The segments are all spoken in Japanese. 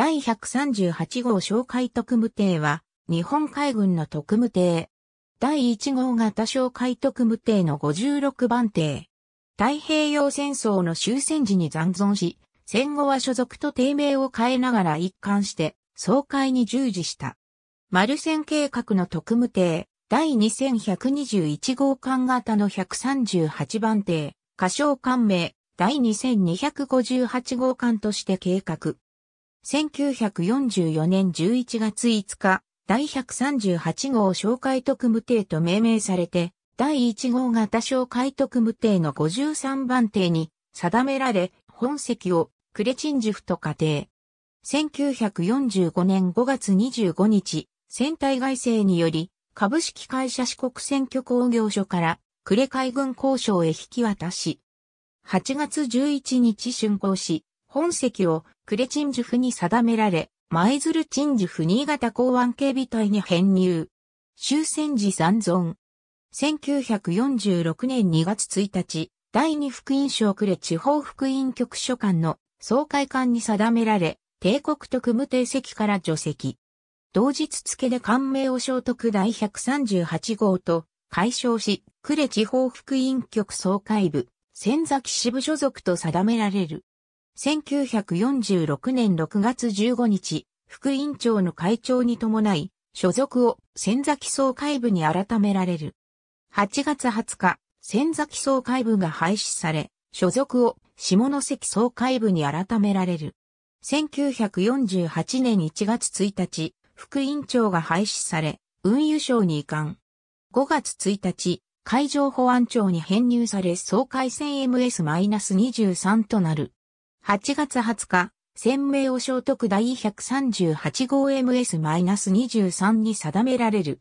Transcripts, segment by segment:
第138号哨戒特務艇は、日本海軍の特務艇。第1号型哨戒特務艇の56番艇。太平洋戦争の終戦時に残存し、戦後は所属と低迷を変えながら一貫して、総会に従事した。マルセン計画の特務艇、第2121号艦型の138番艇、仮称艦名、第2258号艦として計画。1944年11月5日、第138号小海特務艇と命名されて、第1号型小海特務艇の53番艇に定められ、本籍をクレチンジフと仮定。1945年5月25日、船体外政により、株式会社四国選挙工業所から、クレ海軍交渉へ引き渡し、8月11日竣工し、本籍をクレチンジュフに定められ、舞鶴チンジュフ新潟港湾警備隊に編入。終戦時残存。1946年2月1日、第二福音省呉地方福音局所管の総会館に定められ、帝国特務定席から除籍。同日付で官名を聖徳第138号と解消し、呉地方福音局総会部、仙崎支部所属と定められる。1946年6月15日、副委員長の会長に伴い、所属を千崎総会部に改められる。8月20日、千崎総会部が廃止され、所属を下関総会部に改められる。1948年1月1日、副委員長が廃止され、運輸省に移管。5月1日、海上保安庁に編入され総会線 MS-23 となる。8月20日、鮮明を聖徳第138号 MS-23 に定められる。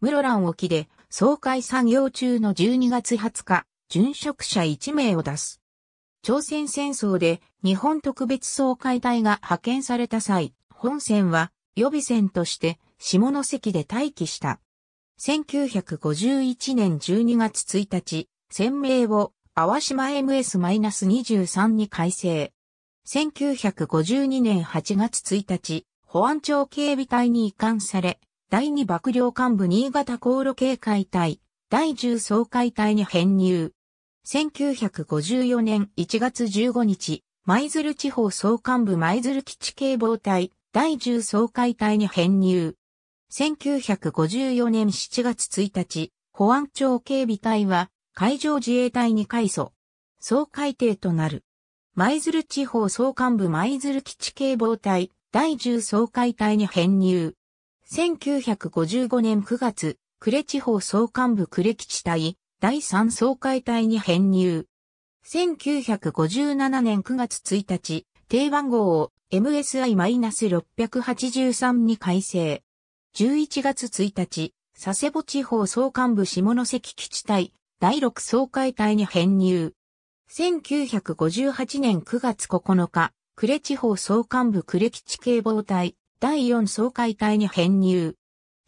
室蘭沖で、総会作業中の12月20日、殉職者1名を出す。朝鮮戦争で日本特別総会隊が派遣された際、本船は予備船として下関で待機した。1951年12月1日、船名を淡島 MS-23 に改正。1952年8月1日、保安庁警備隊に移管され、第2幕僚幹部新潟航路警戒隊、第10総会隊に編入。1954年1月15日、舞鶴地方総幹部舞鶴基地警防隊、第10総会隊に編入。1954年7月1日、保安庁警備隊は海上自衛隊に改装。総会艇となる。舞鶴地方総監部舞鶴基地警防隊第10総会隊に編入。1955年9月、呉地方総監部呉基地隊第3総会隊に編入。1957年9月1日、定番号を MSI-683 に改正。11月1日、佐世保地方総監部下関基地隊第6総会隊に編入。1958年9月9日、呉地方総幹部呉基地警防隊第4総会隊に編入。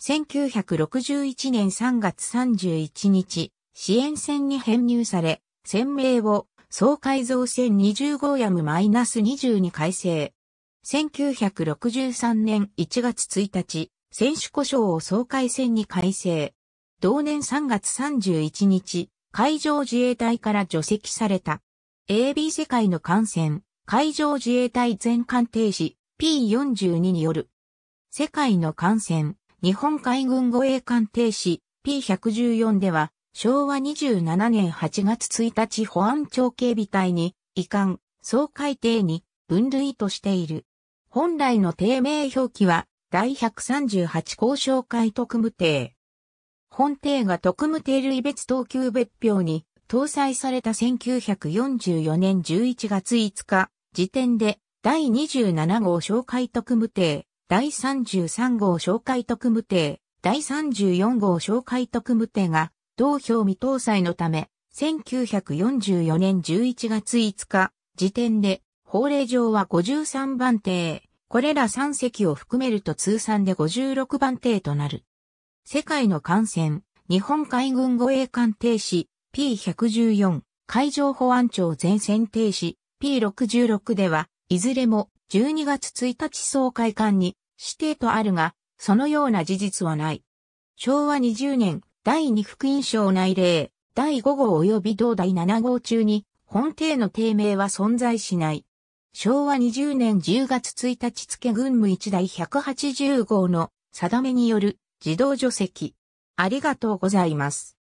1961年3月31日、支援船に編入され、船名を総改造船20号ヤム -20 に改正。1963年1月1日、選手故障を総改船に改正。同年3月31日、海上自衛隊から除籍された。AB 世界の艦船、海上自衛隊全艦停止、P42 による。世界の艦船、日本海軍護衛艦停止、P114 では、昭和27年8月1日保安庁警備隊に、移管、総海底に分類としている。本来の定名表記は、第138交渉会特務艇。本艇が特務艇類別等級別表に搭載された1944年11月5日時点で第27号哨戒特務艇、第33号哨戒特務艇、第34号哨戒特務艇が同表未搭載のため、1944年11月5日時点で法令上は53番艇、これら3隻を含めると通算で56番艇となる。世界の艦船、日本海軍護衛艦停止 P114、海上保安庁前線停止 P66 では、いずれも12月1日総会館に指定とあるが、そのような事実はない。昭和20年、第2福音省内令、第5号及び同第7号中に、本艇の定名は存在しない。昭和20年10月1日付軍務1第180号の定めによる自動除籍。ありがとうございます。